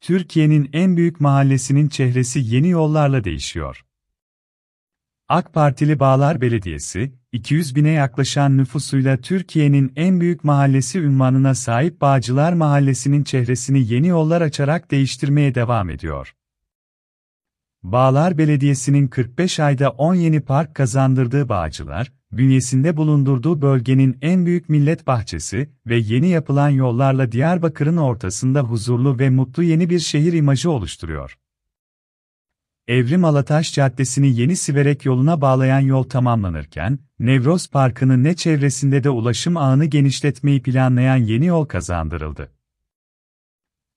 Türkiye'nin en büyük mahallesinin çehresi yeni yollarla değişiyor. AK Partili Bağlar Belediyesi, 200 bine yaklaşan nüfusuyla Türkiye'nin en büyük mahallesi ünvanına sahip Bağcılar Mahallesi'nin çehresini yeni yollar açarak değiştirmeye devam ediyor. Bağlar Belediyesi'nin 45 ayda 10 yeni park kazandırdığı Bağcılar, bünyesinde bulundurduğu bölgenin en büyük millet bahçesi ve yeni yapılan yollarla Diyarbakır'ın ortasında huzurlu ve mutlu yeni bir şehir imajı oluşturuyor. Evrim Alataş Caddesi'ni Yeni Siverek yoluna bağlayan yol tamamlanırken, Nevroz Parkı'nın ne çevresinde de ulaşım ağını genişletmeyi planlayan yeni yol kazandırıldı.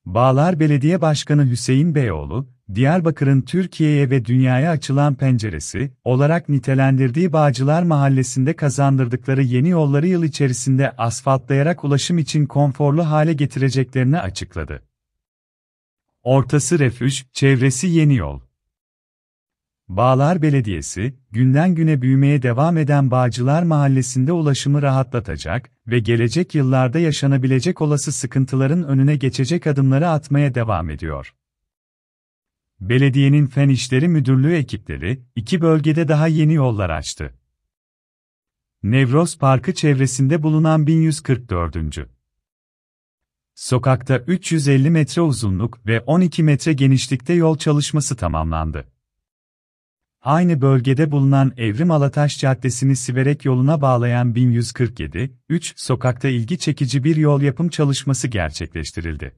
Bağlar Belediye Başkanı Hüseyin Beyoğlu, Diyarbakır'ın Türkiye'ye ve dünyaya açılan penceresi olarak nitelendirdiği Bağcılar Mahallesi'nde kazandırdıkları yeni yolları yıl içerisinde asfaltlayarak ulaşım için konforlu hale getireceklerini açıkladı. Ortası refüj, çevresi yeni yol. Bağlar Belediyesi, günden güne büyümeye devam eden Bağcılar Mahallesi'nde ulaşımı rahatlatacak, ve gelecek yıllarda yaşanabilecek olası sıkıntıların önüne geçecek adımları atmaya devam ediyor. Belediyenin Fen İşleri Müdürlüğü ekipleri, iki bölgede daha yeni yollar açtı. Nevroz Parkı çevresinde bulunan 1144. Sokakta 350 metre uzunluk ve 12 metre genişlikte yol çalışması tamamlandı. Aynı bölgede bulunan Evrim Alataş Caddesi'ni Siverek yoluna bağlayan 1147, 3 sokakta ilgi çekici bir yol yapım çalışması gerçekleştirildi.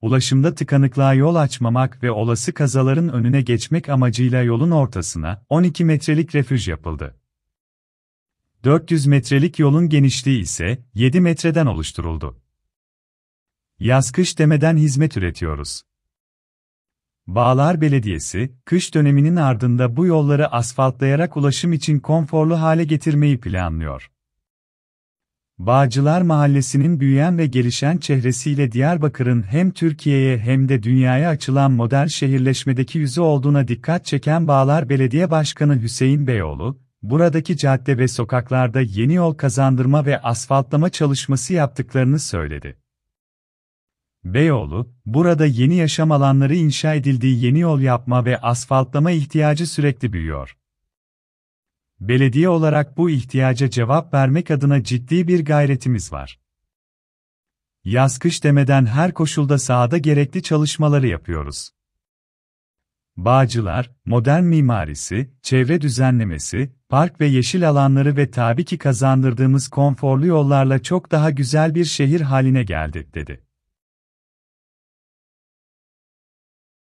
Ulaşımda tıkanıklığa yol açmamak ve olası kazaların önüne geçmek amacıyla yolun ortasına 12 metrelik refüj yapıldı. 400 metrelik yolun genişliği ise 7 metreden oluşturuldu. Yaz-kış demeden hizmet üretiyoruz. Bağlar Belediyesi, kış döneminin ardında bu yolları asfaltlayarak ulaşım için konforlu hale getirmeyi planlıyor. Bağcılar Mahallesi'nin büyüyen ve gelişen çehresiyle Diyarbakır'ın hem Türkiye'ye hem de dünyaya açılan modern şehirleşmedeki yüzü olduğuna dikkat çeken Bağlar Belediye Başkanı Hüseyin Beyoğlu, buradaki cadde ve sokaklarda yeni yol kazandırma ve asfaltlama çalışması yaptıklarını söyledi. Beyoğlu, burada yeni yaşam alanları inşa edildiği yeni yol yapma ve asfaltlama ihtiyacı sürekli büyüyor. Belediye olarak bu ihtiyaca cevap vermek adına ciddi bir gayretimiz var. Yaz-kış demeden her koşulda sahada gerekli çalışmaları yapıyoruz. Bağcılar, modern mimarisi, çevre düzenlemesi, park ve yeşil alanları ve tabii ki kazandırdığımız konforlu yollarla çok daha güzel bir şehir haline geldik dedi.